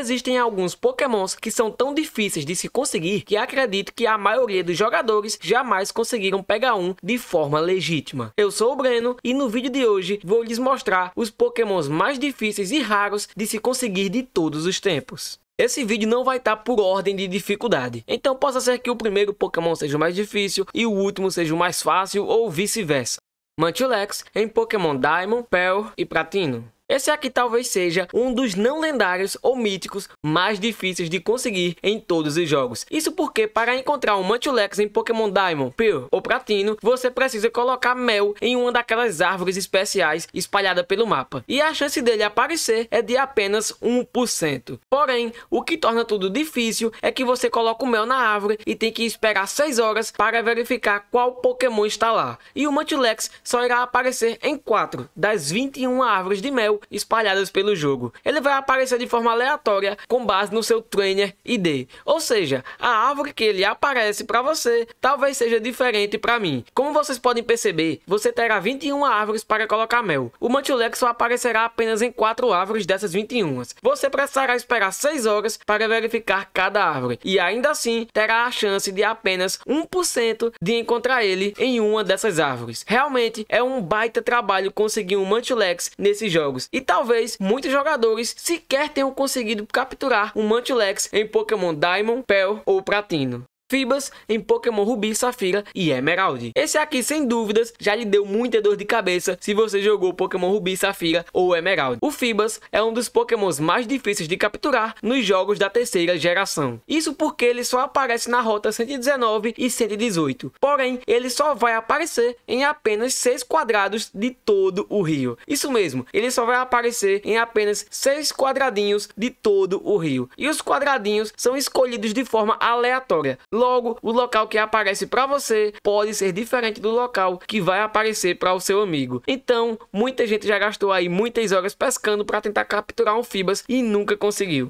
Existem alguns pokémons que são tão difíceis de se conseguir que acredito que a maioria dos jogadores jamais conseguiram pegar um de forma legítima. Eu sou o Breno e no vídeo de hoje vou lhes mostrar os pokémons mais difíceis e raros de se conseguir de todos os tempos. Esse vídeo não vai estar tá por ordem de dificuldade, então possa ser que o primeiro Pokémon seja o mais difícil e o último seja o mais fácil ou vice-versa. Mantilex em Pokémon Diamond, Pearl e Platino. Esse aqui talvez seja um dos não lendários ou míticos mais difíceis de conseguir em todos os jogos. Isso porque para encontrar um Mantulex em Pokémon Diamond, Pearl ou Pratino, você precisa colocar mel em uma daquelas árvores especiais espalhada pelo mapa. E a chance dele aparecer é de apenas 1%. Porém, o que torna tudo difícil é que você coloca o mel na árvore e tem que esperar 6 horas para verificar qual Pokémon está lá. E o Mantulex só irá aparecer em 4 das 21 árvores de mel espalhadas pelo jogo. Ele vai aparecer de forma aleatória com base no seu trainer ID. Ou seja, a árvore que ele aparece para você talvez seja diferente para mim. Como vocês podem perceber, você terá 21 árvores para colocar mel. O Mantilex só aparecerá apenas em 4 árvores dessas 21. Você precisará esperar 6 horas para verificar cada árvore e ainda assim terá a chance de apenas 1% de encontrar ele em uma dessas árvores. Realmente é um baita trabalho conseguir um Mantilex nesses jogos e talvez muitos jogadores sequer tenham conseguido capturar um Mantilex em Pokémon Diamond, Pearl ou Platino. Fibas em Pokémon Rubi, Safira e Emerald. Esse aqui, sem dúvidas, já lhe deu muita dor de cabeça se você jogou Pokémon Rubi, Safira ou Emerald. O Fibas é um dos Pokémons mais difíceis de capturar nos jogos da terceira geração. Isso porque ele só aparece na rota 119 e 118. Porém, ele só vai aparecer em apenas 6 quadrados de todo o rio. Isso mesmo, ele só vai aparecer em apenas 6 quadradinhos de todo o rio. E os quadradinhos são escolhidos de forma aleatória Logo, o local que aparece para você pode ser diferente do local que vai aparecer para o seu amigo. Então, muita gente já gastou aí muitas horas pescando para tentar capturar um Fibas e nunca conseguiu.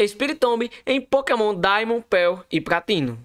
Espiritomb em Pokémon Diamond, Pearl e Platino.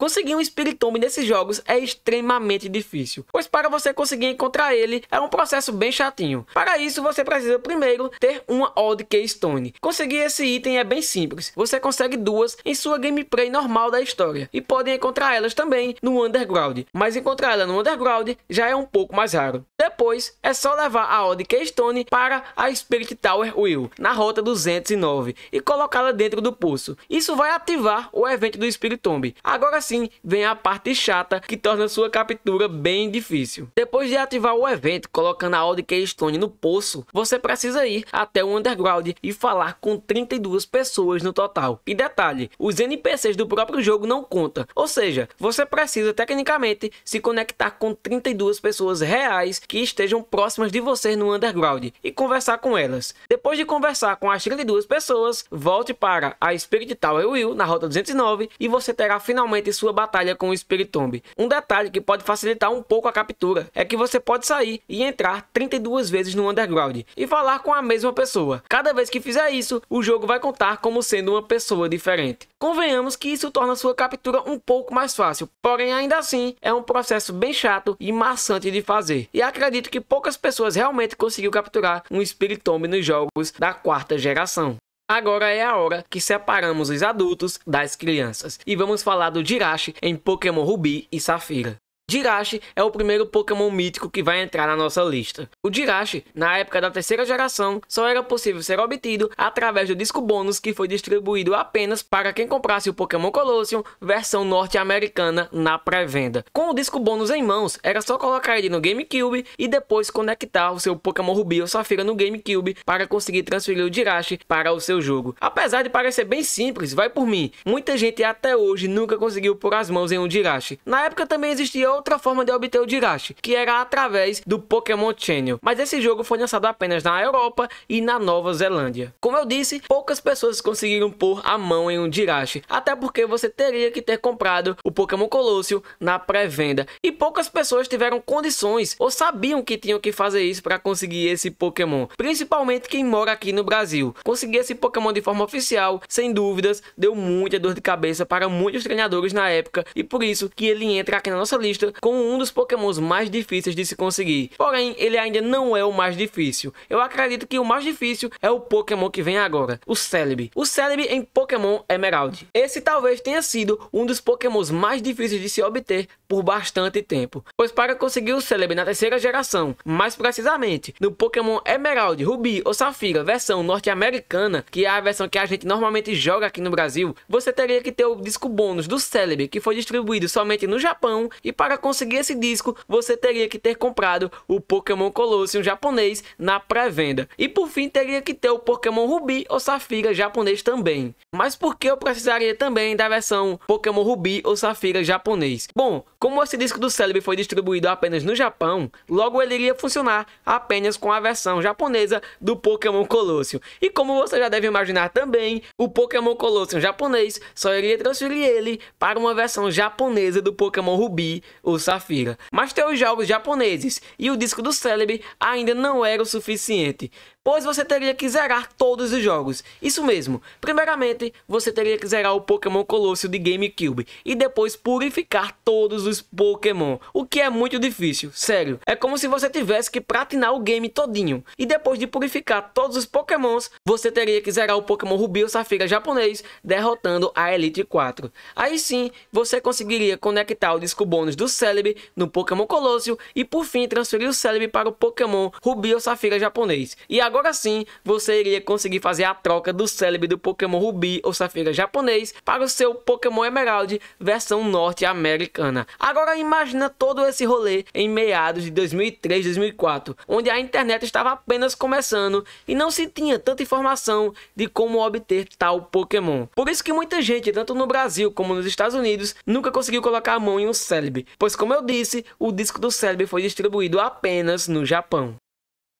Conseguir um Spiritome nesses jogos é extremamente difícil, pois para você conseguir encontrar ele é um processo bem chatinho. Para isso, você precisa primeiro ter uma Old Keystone. Conseguir esse item é bem simples, você consegue duas em sua gameplay normal da história, e podem encontrar elas também no Underground, mas encontrar ela no Underground já é um pouco mais raro. Depois, é só levar a Old Keystone para a Spirit Tower Will, na rota 209, e colocá-la dentro do poço. Isso vai ativar o evento do Spirit Agora assim vem a parte chata que torna sua captura bem difícil. Depois de ativar o evento colocando a old Keystone no poço, você precisa ir até o Underground e falar com 32 pessoas no total. E detalhe, os NPCs do próprio jogo não contam, ou seja, você precisa tecnicamente se conectar com 32 pessoas reais que estejam próximas de você no Underground e conversar com elas. Depois de conversar com as 32 pessoas, volte para a Spirit Tower Will na Rota 209 e você terá finalmente sua batalha com o Spiritomb. Um detalhe que pode facilitar um pouco a captura é que você pode sair e entrar 32 vezes no Underground e falar com a mesma pessoa. Cada vez que fizer isso, o jogo vai contar como sendo uma pessoa diferente. Convenhamos que isso torna sua captura um pouco mais fácil, porém ainda assim é um processo bem chato e maçante de fazer. E acredito que poucas pessoas realmente conseguiram capturar um Spiritomb nos jogos da quarta geração. Agora é a hora que separamos os adultos das crianças e vamos falar do Jirachi em Pokémon Rubi e Safira. Jirachi é o primeiro Pokémon mítico que vai entrar na nossa lista. O Jirachi, na época da terceira geração, só era possível ser obtido através do disco bônus que foi distribuído apenas para quem comprasse o Pokémon Colosseum versão norte-americana na pré-venda. Com o disco bônus em mãos, era só colocar ele no GameCube e depois conectar o seu Pokémon Rubi ou Safira no GameCube para conseguir transferir o Jirachi para o seu jogo. Apesar de parecer bem simples, vai por mim, muita gente até hoje nunca conseguiu pôr as mãos em um Jirachi. Na época também existia outra forma de obter o Jirachi, que era através do Pokémon Channel, mas esse jogo foi lançado apenas na Europa e na Nova Zelândia. Como eu disse, poucas pessoas conseguiram pôr a mão em um Jirachi, até porque você teria que ter comprado o Pokémon Colossio na pré-venda, e poucas pessoas tiveram condições ou sabiam que tinham que fazer isso para conseguir esse Pokémon, principalmente quem mora aqui no Brasil. Conseguir esse Pokémon de forma oficial, sem dúvidas, deu muita dor de cabeça para muitos treinadores na época, e por isso que ele entra aqui na nossa lista com como um dos pokémons mais difíceis de se conseguir. Porém, ele ainda não é o mais difícil. Eu acredito que o mais difícil é o pokémon que vem agora, o Celebi. O Celebi em Pokémon Emerald. Esse talvez tenha sido um dos pokémons mais difíceis de se obter por bastante tempo. Pois para conseguir o Celebi na terceira geração, mais precisamente no Pokémon Emerald, Rubi ou Safira, versão norte-americana, que é a versão que a gente normalmente joga aqui no Brasil, você teria que ter o disco bônus do Celebi, que foi distribuído somente no Japão e para para conseguir esse disco, você teria que ter comprado o Pokémon Colosseum japonês na pré-venda. E por fim, teria que ter o Pokémon Rubi ou Safira japonês também. Mas por que eu precisaria também da versão Pokémon Rubi ou Safira japonês? Bom, como esse disco do Celebi foi distribuído apenas no Japão, logo ele iria funcionar apenas com a versão japonesa do Pokémon Colosseum. E como você já deve imaginar também, o Pokémon Colosseum japonês só iria transferir ele para uma versão japonesa do Pokémon Rubi o Safira. Mas ter os jogos japoneses e o disco do Celebi ainda não era o suficiente pois você teria que zerar todos os jogos. Isso mesmo, primeiramente você teria que zerar o Pokémon Colosso de GameCube e depois purificar todos os Pokémon, o que é muito difícil, sério. É como se você tivesse que platinar o game todinho e depois de purificar todos os Pokémons, você teria que zerar o Pokémon Rubi ou Safira japonês, derrotando a Elite 4. Aí sim, você conseguiria conectar o disco bônus do Celebi no Pokémon Colosso e por fim transferir o Celebi para o Pokémon Rubi ou Safira japonês. E agora sim você iria conseguir fazer a troca do célebre do Pokémon Rubi ou Safira japonês para o seu Pokémon Emerald versão norte-americana. Agora imagina todo esse rolê em meados de 2003, 2004, onde a internet estava apenas começando e não se tinha tanta informação de como obter tal Pokémon. Por isso que muita gente, tanto no Brasil como nos Estados Unidos, nunca conseguiu colocar a mão em um célebre, pois como eu disse, o disco do célebre foi distribuído apenas no Japão.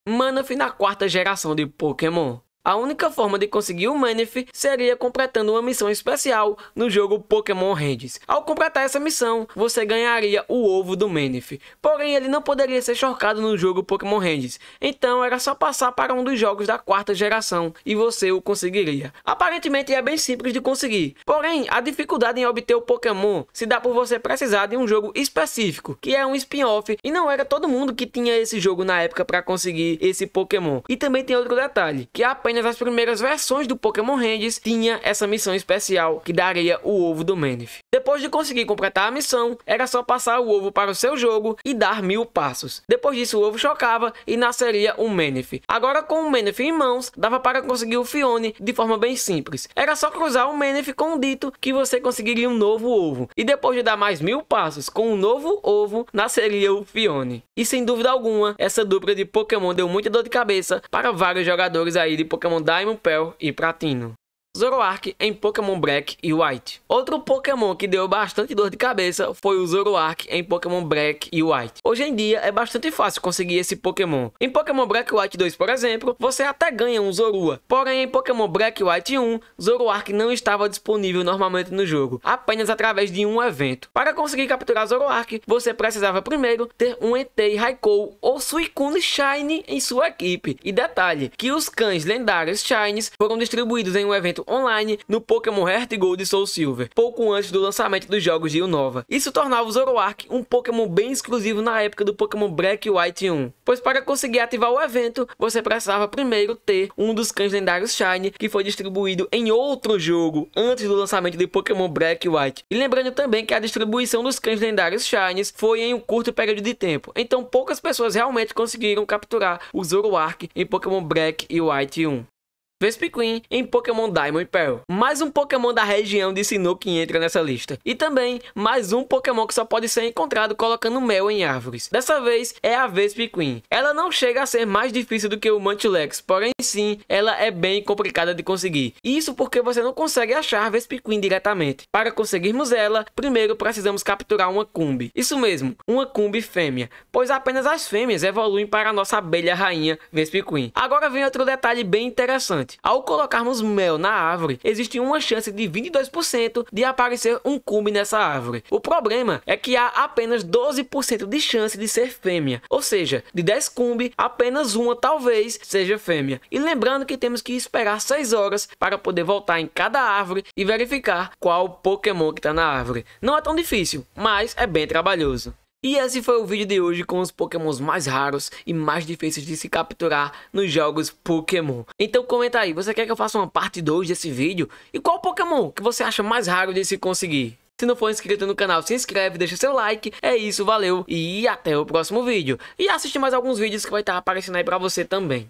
Mana, fui na quarta geração de Pokémon. A única forma de conseguir o Manif seria completando uma missão especial no jogo Pokémon Hands. Ao completar essa missão, você ganharia o ovo do Manif. Porém, ele não poderia ser chocado no jogo Pokémon Hands. Então, era só passar para um dos jogos da quarta geração e você o conseguiria. Aparentemente, é bem simples de conseguir. Porém, a dificuldade em obter o Pokémon se dá por você precisar de um jogo específico, que é um spin-off, e não era todo mundo que tinha esse jogo na época para conseguir esse Pokémon. E também tem outro detalhe, que a apenas as primeiras versões do Pokémon Hands tinha essa missão especial que daria o ovo do Manif. Depois de conseguir completar a missão, era só passar o ovo para o seu jogo e dar mil passos. Depois disso o ovo chocava e nasceria um Manif. Agora com o Manif em mãos, dava para conseguir o Fione de forma bem simples. Era só cruzar o Manif com o Dito que você conseguiria um novo ovo. E depois de dar mais mil passos com um novo ovo, nasceria o Fione. E sem dúvida alguma, essa dupla de Pokémon deu muita dor de cabeça para vários jogadores aí de Pokémon Pokémon Diamond, Pearl e Platino. Zoroark em Pokémon Black e White. Outro Pokémon que deu bastante dor de cabeça foi o Zoroark em Pokémon Black e White. Hoje em dia é bastante fácil conseguir esse Pokémon. Em Pokémon Black e White 2, por exemplo, você até ganha um Zorua. Porém, em Pokémon Black e White 1, Zoroark não estava disponível normalmente no jogo, apenas através de um evento. Para conseguir capturar Zoroark, você precisava primeiro ter um Entei Raikou ou Suicune Shine em sua equipe. E detalhe, que os cães lendários Shines foram distribuídos em um evento online no Pokémon Heart Gold e Soul Silver, pouco antes do lançamento dos jogos de Unova. Isso tornava o Zoroark um Pokémon bem exclusivo na época do Pokémon Black e White 1, pois para conseguir ativar o evento, você precisava primeiro ter um dos cães lendários Shine que foi distribuído em outro jogo antes do lançamento de Pokémon Black e White. E lembrando também que a distribuição dos cães lendários Shines foi em um curto período de tempo, então poucas pessoas realmente conseguiram capturar o Zoroark em Pokémon Black e White 1. Vespiquen em Pokémon Diamond e Pearl. Mais um Pokémon da região de Sinnoh entra nessa lista. E também mais um Pokémon que só pode ser encontrado colocando mel em árvores. Dessa vez é a Vespiquen. Ela não chega a ser mais difícil do que o Mantilex, porém sim, ela é bem complicada de conseguir. Isso porque você não consegue achar a Vespiquen diretamente. Para conseguirmos ela, primeiro precisamos capturar uma Kumbi. Isso mesmo, uma Kumbi fêmea, pois apenas as fêmeas evoluem para a nossa abelha rainha Vespiquen. Agora vem outro detalhe bem interessante. Ao colocarmos mel na árvore, existe uma chance de 22% de aparecer um cume nessa árvore. O problema é que há apenas 12% de chance de ser fêmea, ou seja, de 10 cumbi, apenas uma talvez seja fêmea. E lembrando que temos que esperar 6 horas para poder voltar em cada árvore e verificar qual Pokémon que está na árvore. Não é tão difícil, mas é bem trabalhoso. E esse foi o vídeo de hoje com os pokémons mais raros e mais difíceis de se capturar nos jogos Pokémon. Então comenta aí, você quer que eu faça uma parte 2 desse vídeo? E qual Pokémon que você acha mais raro de se conseguir? Se não for inscrito no canal, se inscreve, deixa seu like. É isso, valeu e até o próximo vídeo. E assiste mais alguns vídeos que vai estar aparecendo aí pra você também.